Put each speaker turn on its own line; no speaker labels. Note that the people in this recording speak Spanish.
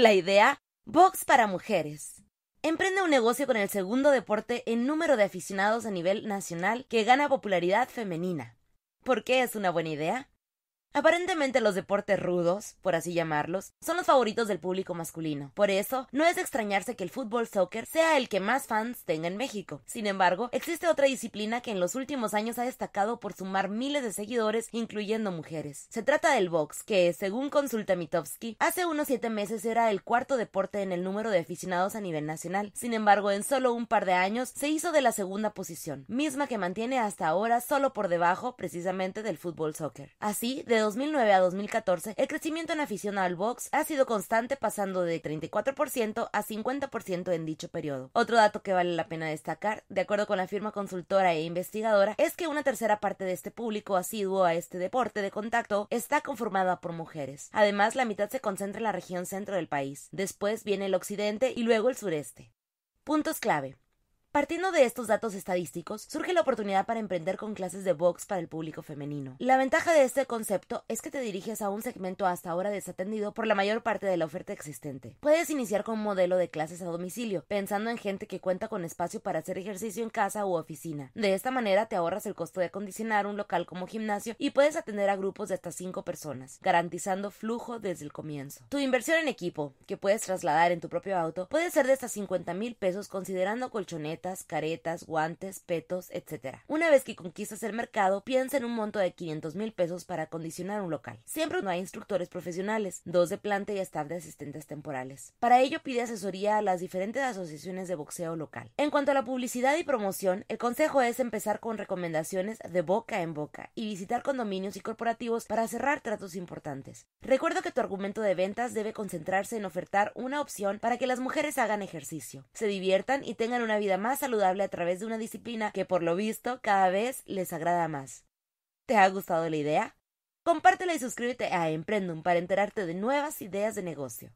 La idea, box para mujeres. Emprende un negocio con el segundo deporte en número de aficionados a nivel nacional que gana popularidad femenina. ¿Por qué es una buena idea? Aparentemente los deportes rudos, por así llamarlos, son los favoritos del público masculino. Por eso, no es extrañarse que el fútbol soccer sea el que más fans tenga en México. Sin embargo, existe otra disciplina que en los últimos años ha destacado por sumar miles de seguidores, incluyendo mujeres. Se trata del box, que, según consulta Mitofsky, hace unos siete meses era el cuarto deporte en el número de aficionados a nivel nacional. Sin embargo, en solo un par de años se hizo de la segunda posición, misma que mantiene hasta ahora solo por debajo, precisamente, del fútbol soccer. Así, 2009 a 2014, el crecimiento en afición al box ha sido constante, pasando de 34% a 50% en dicho periodo. Otro dato que vale la pena destacar, de acuerdo con la firma consultora e investigadora, es que una tercera parte de este público asiduo a este deporte de contacto está conformada por mujeres. Además, la mitad se concentra en la región centro del país. Después viene el occidente y luego el sureste. Puntos clave. Partiendo de estos datos estadísticos, surge la oportunidad para emprender con clases de box para el público femenino. La ventaja de este concepto es que te diriges a un segmento hasta ahora desatendido por la mayor parte de la oferta existente. Puedes iniciar con un modelo de clases a domicilio, pensando en gente que cuenta con espacio para hacer ejercicio en casa u oficina. De esta manera te ahorras el costo de acondicionar un local como gimnasio y puedes atender a grupos de hasta cinco personas, garantizando flujo desde el comienzo. Tu inversión en equipo, que puedes trasladar en tu propio auto, puede ser de hasta 50 mil pesos considerando colchonetas caretas, guantes, petos, etcétera. Una vez que conquistas el mercado, piensa en un monto de 500 mil pesos para acondicionar un local. Siempre no hay instructores profesionales, dos de planta y hasta de asistentes temporales. Para ello pide asesoría a las diferentes asociaciones de boxeo local. En cuanto a la publicidad y promoción, el consejo es empezar con recomendaciones de boca en boca y visitar condominios y corporativos para cerrar tratos importantes. Recuerdo que tu argumento de ventas debe concentrarse en ofertar una opción para que las mujeres hagan ejercicio, se diviertan y tengan una vida más más saludable a través de una disciplina que por lo visto cada vez les agrada más. ¿Te ha gustado la idea? Compártela y suscríbete a Emprendum para enterarte de nuevas ideas de negocio.